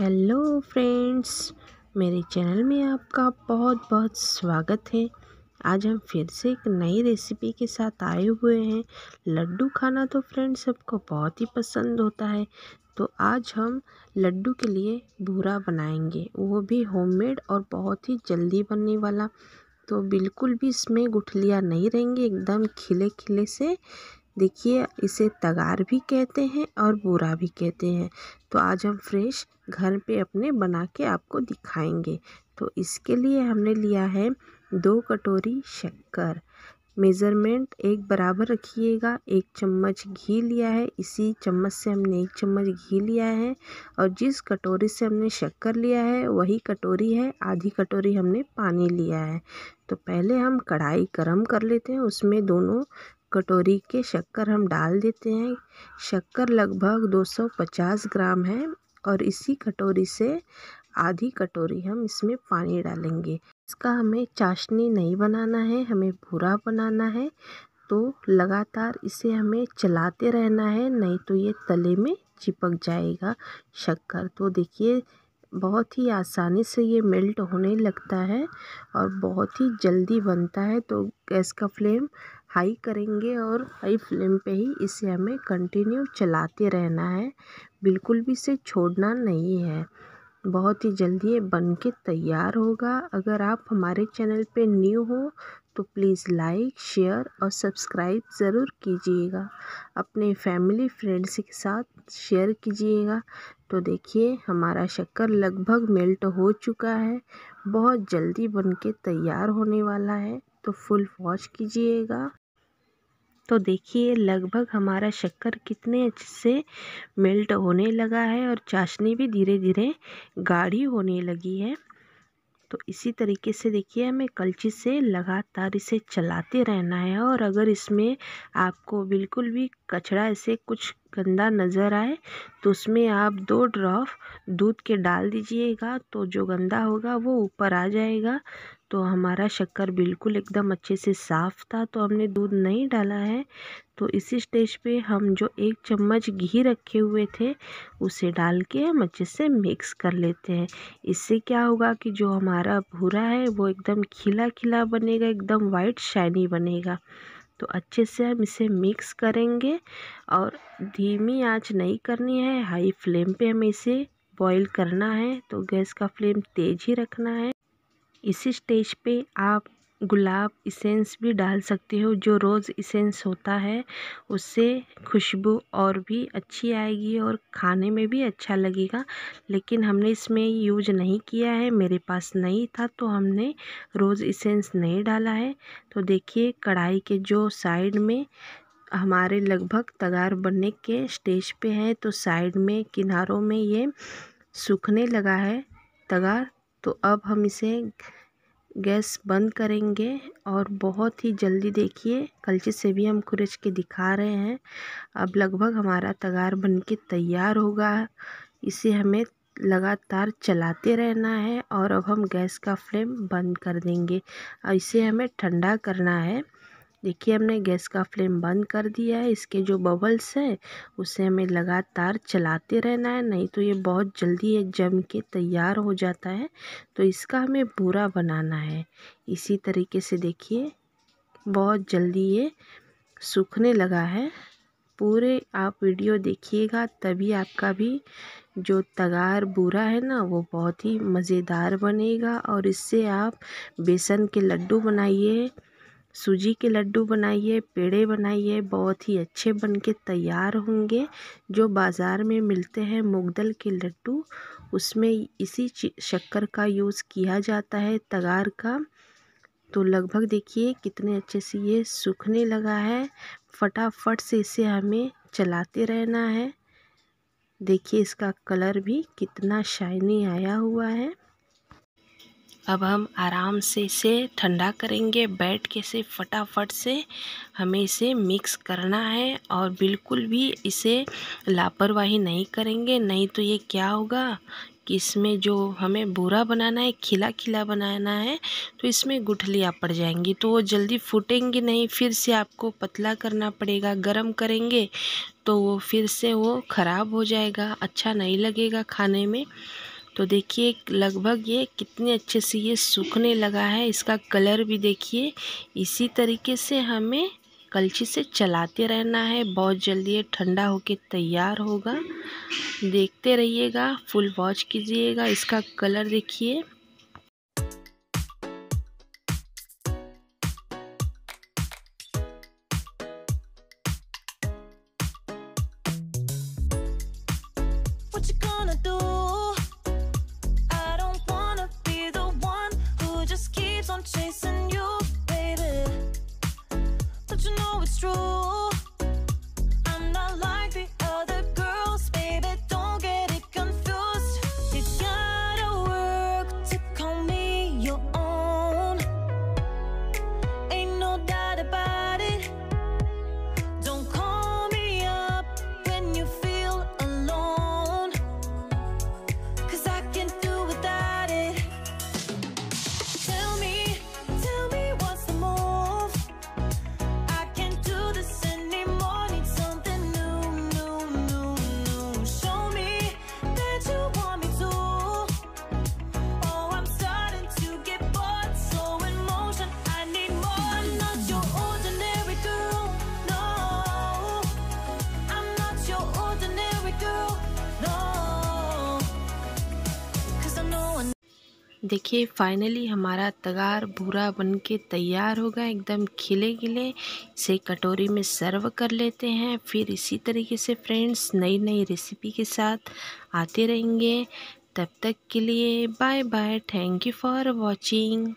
Hello friends मेरे channel में आपका बहुत बहुत स्वागत है आज हम फिर से एक नई रेसिपी के साथ आए हुए हैं लड्डू खाना तो फ्रेंड्स सबको बहुत ही पसंद होता है तो आज हम लड्डू के लिए भूरा बनाएंगे वो भी होममेड और बहुत ही जल्दी बनने वाला तो बिल्कुल भी इसमें गुठलियाँ नहीं रहेंगी एकदम खिले खिले से देखिए इसे तगार भी कहते हैं और बोरा भी कहते हैं तो आज हम फ्रेश घर पे अपने बना के आपको दिखाएंगे तो इसके लिए हमने लिया है दो कटोरी शक्कर मेज़रमेंट एक बराबर रखिएगा एक चम्मच घी लिया है इसी चम्मच से हमने एक चम्मच घी लिया है और जिस कटोरी से हमने शक्कर लिया है वही कटोरी है आधी कटोरी हमने पानी लिया है तो पहले हम कढ़ाई गर्म कर लेते हैं उसमें दोनों कटोरी के शक्कर हम डाल देते हैं शक्कर लगभग दो सौ पचास ग्राम है और इसी कटोरी से आधी कटोरी हम इसमें पानी डालेंगे इसका हमें चाशनी नहीं बनाना है हमें भूरा बनाना है तो लगातार इसे हमें चलाते रहना है नहीं तो ये तले में चिपक जाएगा शक्कर तो देखिए बहुत ही आसानी से ये मेल्ट होने लगता है और बहुत ही जल्दी बनता है तो गैस का फ्लेम हाई करेंगे और हाई फ्लेम पे ही इसे हमें कंटिन्यू चलाते रहना है बिल्कुल भी इसे छोड़ना नहीं है बहुत ही जल्दी ये बन के तैयार होगा अगर आप हमारे चैनल पे न्यू हो तो प्लीज़ लाइक शेयर और सब्सक्राइब ज़रूर कीजिएगा अपने फैमिली फ्रेंड्स के साथ शेयर कीजिएगा तो देखिए हमारा शक्कर लगभग मेल्ट हो चुका है बहुत जल्दी बन के तैयार होने वाला है तो फुल वॉच कीजिएगा तो देखिए लगभग हमारा शक्कर कितने अच्छे से मेल्ट होने लगा है और चाशनी भी धीरे धीरे गाढ़ी होने लगी है तो इसी तरीके से देखिए हमें कलची से लगातार इसे चलाते रहना है और अगर इसमें आपको बिल्कुल भी कचरा ऐसे कुछ गंदा नज़र आए तो उसमें आप दो ड्रॉप दूध के डाल दीजिएगा तो जो गंदा होगा वो ऊपर आ जाएगा तो हमारा शक्कर बिल्कुल एकदम अच्छे से साफ़ था तो हमने दूध नहीं डाला है तो इसी स्टेज पे हम जो एक चम्मच घी रखे हुए थे उसे डाल के हम अच्छे से मिक्स कर लेते हैं इससे क्या होगा कि जो हमारा भूरा है वो एकदम खिला खिला बनेगा एकदम वाइट शाइनी बनेगा तो अच्छे से हम इसे मिक्स करेंगे और धीमी आँच नहीं करनी है हाई फ्लेम पर हमें इसे बॉईल करना है तो गैस का फ्लेम तेज़ ही रखना है इसी स्टेज पे आप गुलाब इसेंस भी डाल सकते हो जो रोज़ इसेंस होता है उससे खुशबू और भी अच्छी आएगी और खाने में भी अच्छा लगेगा लेकिन हमने इसमें यूज नहीं किया है मेरे पास नहीं था तो हमने रोज़ इसेंस नहीं डाला है तो देखिए कढ़ाई के जो साइड में हमारे लगभग तगार बनने के स्टेज पे है तो साइड में किनारों में ये सूखने लगा है तगार तो अब हम इसे गैस बंद करेंगे और बहुत ही जल्दी देखिए कलछी से भी हम खुरच के दिखा रहे हैं अब लगभग हमारा तगार बनके तैयार होगा इसे हमें लगातार चलाते रहना है और अब हम गैस का फ्लेम बंद कर देंगे और इसे हमें ठंडा करना है देखिए हमने गैस का फ्लेम बंद कर दिया है इसके जो बबल्स हैं उसे हमें लगातार चलाते रहना है नहीं तो ये बहुत जल्दी ये जम के तैयार हो जाता है तो इसका हमें भूरा बनाना है इसी तरीके से देखिए बहुत जल्दी ये सूखने लगा है पूरे आप वीडियो देखिएगा तभी आपका भी जो तगार बूरा है ना वो बहुत ही मज़ेदार बनेगा और इससे आप बेसन के लड्डू बनाइए सूजी के लड्डू बनाइए पेड़े बनाइए बहुत ही अच्छे बन के तैयार होंगे जो बाज़ार में मिलते हैं मुगदल के लड्डू उसमें इसी शक्कर का यूज़ किया जाता है तगार का तो लगभग देखिए कितने अच्छे से ये सूखने लगा है फटाफट से इसे हमें चलाते रहना है देखिए इसका कलर भी कितना शाइनी आया हुआ है अब हम आराम से इसे ठंडा करेंगे बैठ के से फटाफट से हमें इसे मिक्स करना है और बिल्कुल भी इसे लापरवाही नहीं करेंगे नहीं तो ये क्या होगा कि इसमें जो हमें बूरा बनाना है खिला खिला बनाना है तो इसमें गुठलियाँ पड़ जाएंगी तो वो जल्दी फूटेंगी नहीं फिर से आपको पतला करना पड़ेगा गर्म करेंगे तो वो फिर से वो ख़राब हो जाएगा अच्छा नहीं लगेगा खाने में तो देखिए लगभग ये कितने अच्छे से ये सूखने लगा है इसका कलर भी देखिए इसी तरीके से हमें कलछी से चलाते रहना है बहुत जल्दी ये ठंडा होके तैयार होगा देखते रहिएगा फुल वॉच कीजिएगा इसका कलर देखिए I'm chasing you, baby. Don't you know it's true. देखिए फाइनली हमारा तगार भूरा बन के तैयार होगा एकदम खिले खिले इसे कटोरी में सर्व कर लेते हैं फिर इसी तरीके से फ्रेंड्स नई नई रेसिपी के साथ आते रहेंगे तब तक के लिए bye bye thank you for watching